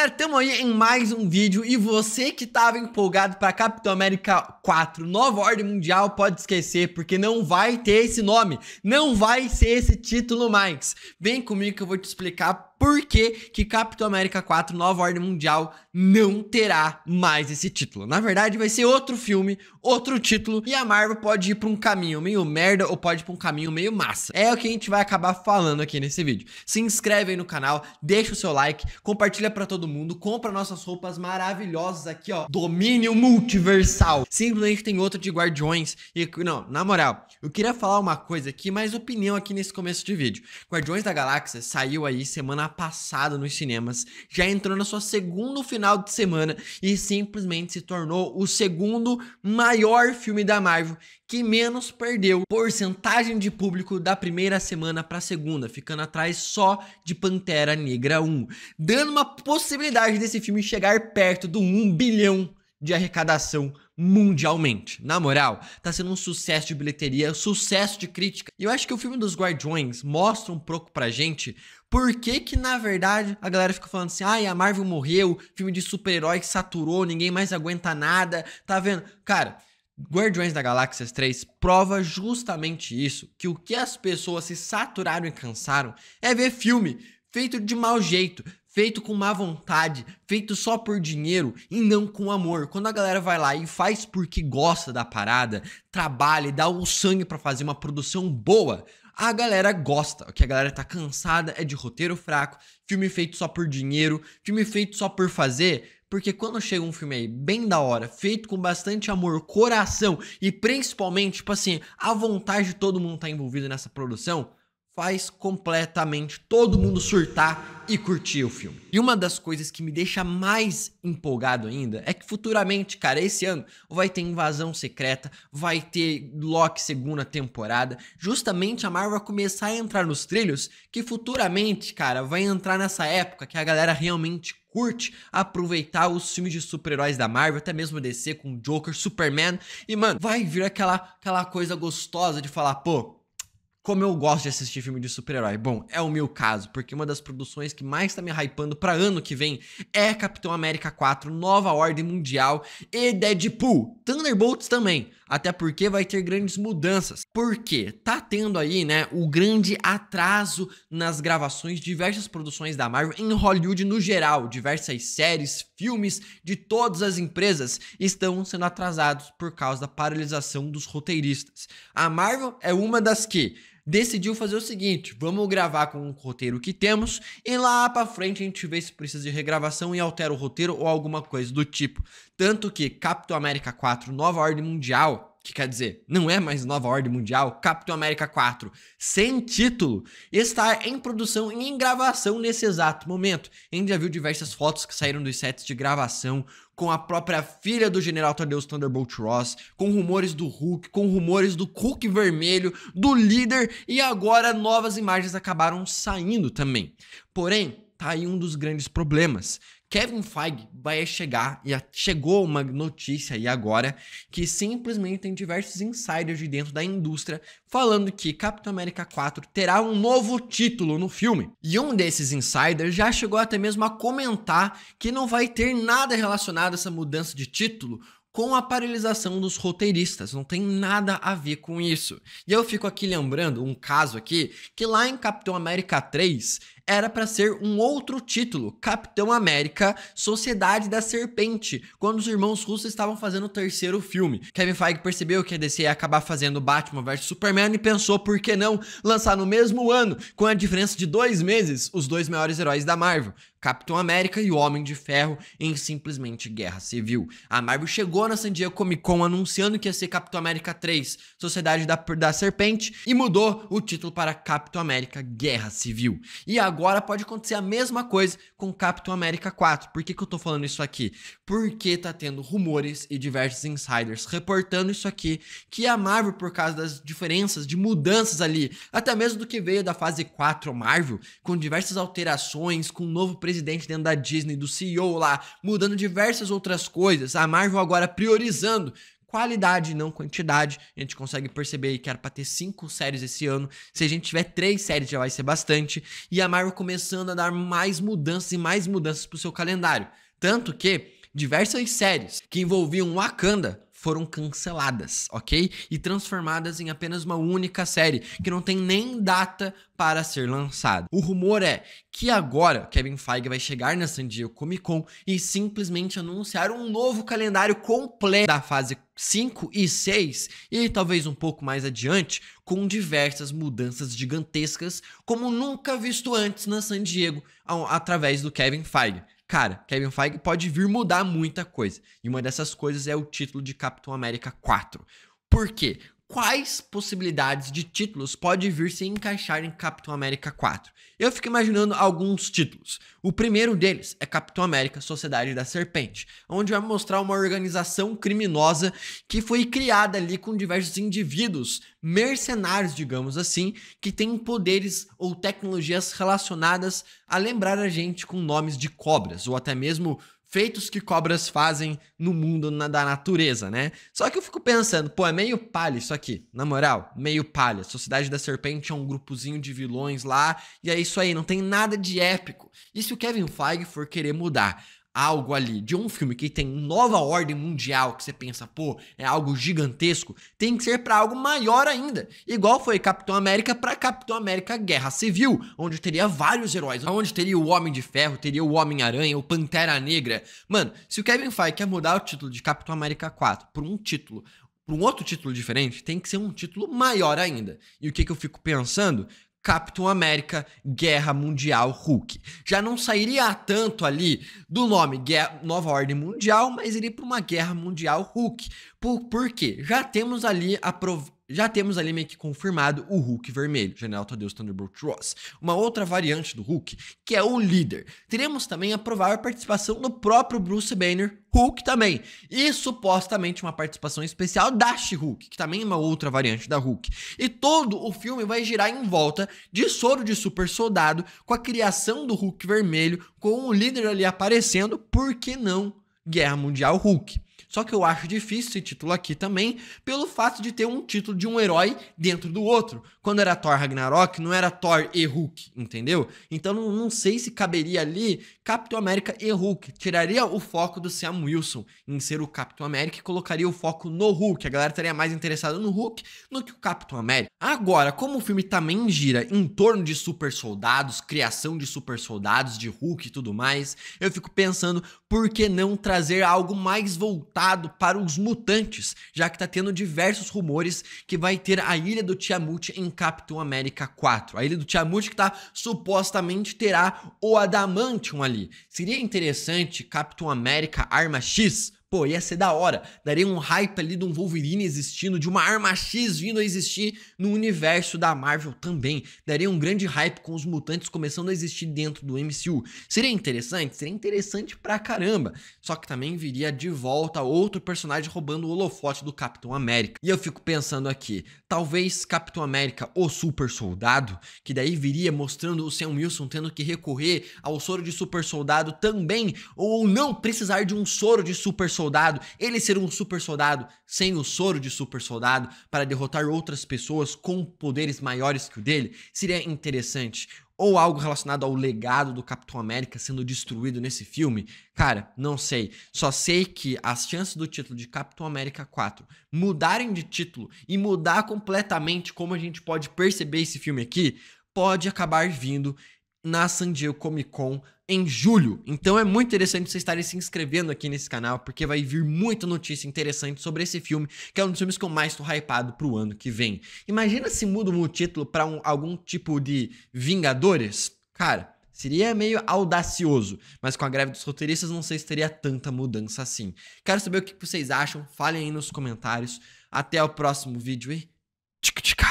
Galera, tamo aí em mais um vídeo e você que estava empolgado para Capitão América 4 Nova Ordem Mundial pode esquecer, porque não vai ter esse nome, não vai ser esse título mais. Vem comigo que eu vou te explicar por que, que Capitão América 4 Nova Ordem Mundial não terá mais esse título. Na verdade, vai ser outro filme, outro título, e a Marvel pode ir para um caminho meio merda ou pode ir para um caminho meio massa. É o que a gente vai acabar falando aqui nesse vídeo. Se inscreve aí no canal, deixa o seu like, compartilha para todo mundo mundo, compra nossas roupas maravilhosas aqui, ó. Domínio multiversal. Simplesmente tem outro de Guardiões. E, não, na moral, eu queria falar uma coisa aqui, mais opinião aqui nesse começo de vídeo. Guardiões da Galáxia saiu aí semana passada nos cinemas, já entrou na sua segundo final de semana e simplesmente se tornou o segundo maior filme da Marvel que menos perdeu porcentagem de público da primeira semana para segunda, ficando atrás só de Pantera Negra 1, dando uma possibilidade possibilidade desse filme chegar perto do 1 bilhão de arrecadação mundialmente. Na moral, tá sendo um sucesso de bilheteria, sucesso de crítica. E eu acho que o filme dos Guardiões mostra um pouco pra gente por que que, na verdade, a galera fica falando assim, ai, ah, a Marvel morreu, filme de super-herói que saturou, ninguém mais aguenta nada, tá vendo? Cara... Guardiões da Galáxia 3 prova justamente isso, que o que as pessoas se saturaram e cansaram é ver filme feito de mau jeito, feito com má vontade, feito só por dinheiro e não com amor. Quando a galera vai lá e faz porque gosta da parada, trabalha e dá o sangue para fazer uma produção boa, a galera gosta. O que a galera tá cansada é de roteiro fraco, filme feito só por dinheiro, filme feito só por fazer. Porque quando chega um filme aí bem da hora, feito com bastante amor, coração e principalmente, tipo assim, a vontade de todo mundo tá envolvido nessa produção, faz completamente todo mundo surtar e curtir o filme. E uma das coisas que me deixa mais empolgado ainda é que futuramente, cara, esse ano vai ter Invasão Secreta, vai ter Loki segunda temporada, justamente a Marvel vai começar a entrar nos trilhos que futuramente, cara, vai entrar nessa época que a galera realmente curte aproveitar os filmes de super-heróis da Marvel, até mesmo DC com Joker, Superman, e mano, vai vir aquela aquela coisa gostosa de falar, pô, como eu gosto de assistir filme de super-herói? Bom, é o meu caso, porque uma das produções que mais tá me hypando para ano que vem é Capitão América 4, Nova Ordem Mundial e Deadpool. Thunderbolts também, até porque vai ter grandes mudanças. Porque tá tendo aí, né, o grande atraso nas gravações de diversas produções da Marvel em Hollywood no geral, diversas séries, filmes de todas as empresas estão sendo atrasados por causa da paralisação dos roteiristas. A Marvel é uma das que decidiu fazer o seguinte: vamos gravar com o roteiro que temos e lá para frente a gente vê se precisa de regravação e altera o roteiro ou alguma coisa do tipo. Tanto que Capitão América 4 Nova Ordem Mundial que quer dizer, não é mais Nova Ordem Mundial, Capitão América 4, sem título, está em produção e em gravação nesse exato momento. Ainda viu diversas fotos que saíram dos sets de gravação com a própria filha do General Tadeusz Thunderbolt Ross, com rumores do Hulk, com rumores do Hulk vermelho, do líder e agora novas imagens acabaram saindo também. Porém, tá aí um dos grandes problemas, Kevin Feige vai chegar e chegou uma notícia aí agora que simplesmente tem diversos insiders de dentro da indústria falando que Capitão América 4 terá um novo título no filme. E um desses insiders já chegou até mesmo a comentar que não vai ter nada relacionado a essa mudança de título com a paralisação dos roteiristas, não tem nada a ver com isso. E eu fico aqui lembrando um caso aqui que lá em Capitão América 3 era para ser um outro título, Capitão América: Sociedade da Serpente, quando os irmãos russos estavam fazendo o terceiro filme. Kevin Feige percebeu que a DC ia acabar fazendo Batman vs Superman e pensou por que não lançar no mesmo ano, com a diferença de dois meses, os dois maiores heróis da Marvel. Capitão América e o Homem de Ferro em simplesmente Guerra Civil. A Marvel chegou na San Diego Comic Con anunciando que ia ser Capitão América 3, Sociedade da, da Serpente, e mudou o título para Capitão América Guerra Civil. E a agora pode acontecer a mesma coisa com Capitão América 4. Por que, que eu tô falando isso aqui? Porque tá tendo rumores e diversos insiders reportando isso aqui, que a Marvel, por causa das diferenças, de mudanças ali, até mesmo do que veio da fase 4 Marvel, com diversas alterações, com um novo presidente dentro da Disney, do CEO lá, mudando diversas outras coisas, a Marvel agora priorizando qualidade, não quantidade. A gente consegue perceber que era para ter cinco séries esse ano. Se a gente tiver três séries, já vai ser bastante. E a Marvel começando a dar mais mudanças e mais mudanças para o seu calendário. Tanto que diversas séries que envolviam Wakanda foram canceladas, ok? E transformadas em apenas uma única série, que não tem nem data para ser lançada. O rumor é que agora Kevin Feige vai chegar na San Diego Comic Con e simplesmente anunciar um novo calendário completo da fase 5 e 6, e talvez um pouco mais adiante, com diversas mudanças gigantescas, como nunca visto antes na San Diego, através do Kevin Feige. Cara, Kevin Feige pode vir mudar muita coisa. E uma dessas coisas é o título de Capitão América 4. Por quê? quais possibilidades de títulos pode vir se encaixar em Capitão América 4. Eu fico imaginando alguns títulos. O primeiro deles é Capitão América Sociedade da Serpente, onde vai mostrar uma organização criminosa que foi criada ali com diversos indivíduos, mercenários, digamos assim, que têm poderes ou tecnologias relacionadas a lembrar a gente com nomes de cobras ou até mesmo feitos que cobras fazem no mundo na, da natureza, né? Só que eu fico pensando, pô, é meio palha isso aqui, na moral, meio palha. Sociedade da Serpente é um grupozinho de vilões lá, e é isso aí, não tem nada de épico. E se o Kevin Feige for querer mudar? algo ali de um filme que tem nova ordem mundial, que você pensa, pô, é algo gigantesco, tem que ser para algo maior ainda. Igual foi Capitão América para Capitão América Guerra Civil, onde teria vários heróis, onde teria o Homem de Ferro, teria o Homem-Aranha, o Pantera Negra. Mano, se o Kevin Feige quer mudar o título de Capitão América 4 por um título, por um outro título diferente, tem que ser um título maior ainda. E o que, que eu fico pensando? Capitão América Guerra Mundial Hulk. Já não sairia tanto ali do nome Guerra, Nova Ordem Mundial, mas iria para uma Guerra Mundial Hulk. Por, por quê? Já temos ali a prov já temos ali meio que confirmado o Hulk vermelho, General Tadeus, Thunderbolt Ross. Uma outra variante do Hulk, que é o líder. Teremos também a provável participação do próprio Bruce Banner, Hulk também. E supostamente uma participação especial da She-Hulk, que também é uma outra variante da Hulk. E todo o filme vai girar em volta de soro de super soldado, com a criação do Hulk vermelho, com o líder ali aparecendo, por que não Guerra Mundial Hulk? Só que eu acho difícil esse título aqui também, pelo fato de ter um título de um herói dentro do outro. Quando era Thor Ragnarok, não era Thor e Hulk, entendeu? Então não, não sei se caberia ali Capitão América e Hulk. Tiraria o foco do Sam Wilson em ser o Capitão América e colocaria o foco no Hulk. A galera estaria mais interessada no Hulk do que o Capitão América. Agora, como o filme também gira em torno de super soldados, criação de super soldados, de Hulk e tudo mais, eu fico pensando por que não trazer algo mais voltado voltado para os mutantes, já que está tendo diversos rumores que vai ter a Ilha do Tiamut em Capitão América 4. A Ilha do Tiamut que tá supostamente terá o Adamantium ali. Seria interessante Capitão América Arma X Pô, ia ser da hora. Daria um hype ali de um Wolverine existindo, de uma arma X vindo a existir no universo da Marvel também. Daria um grande hype com os mutantes começando a existir dentro do MCU. Seria interessante? Seria interessante pra caramba. Só que também viria de volta outro personagem roubando o holofote do Capitão América. E eu fico pensando aqui, talvez Capitão América, o super soldado, que daí viria mostrando o Sam Wilson tendo que recorrer ao soro de super soldado também, ou não precisar de um soro de super soldado soldado, ele ser um super soldado sem o soro de super soldado para derrotar outras pessoas com poderes maiores que o dele, seria interessante. Ou algo relacionado ao legado do Capitão América sendo destruído nesse filme? Cara, não sei. Só sei que as chances do título de Capitão América 4 mudarem de título e mudar completamente como a gente pode perceber esse filme aqui, pode acabar vindo na San Diego Comic Con em julho. Então é muito interessante vocês estarem se inscrevendo aqui nesse canal, porque vai vir muita notícia interessante sobre esse filme, que é um dos filmes que eu mais tô hypado pro ano que vem. Imagina se muda o título pra um, algum tipo de Vingadores? Cara, Seria meio audacioso, mas com a greve dos roteiristas não sei se teria tanta mudança assim. Quero saber o que vocês acham, falem aí nos comentários. Até o próximo vídeo e. Tchic, tchic.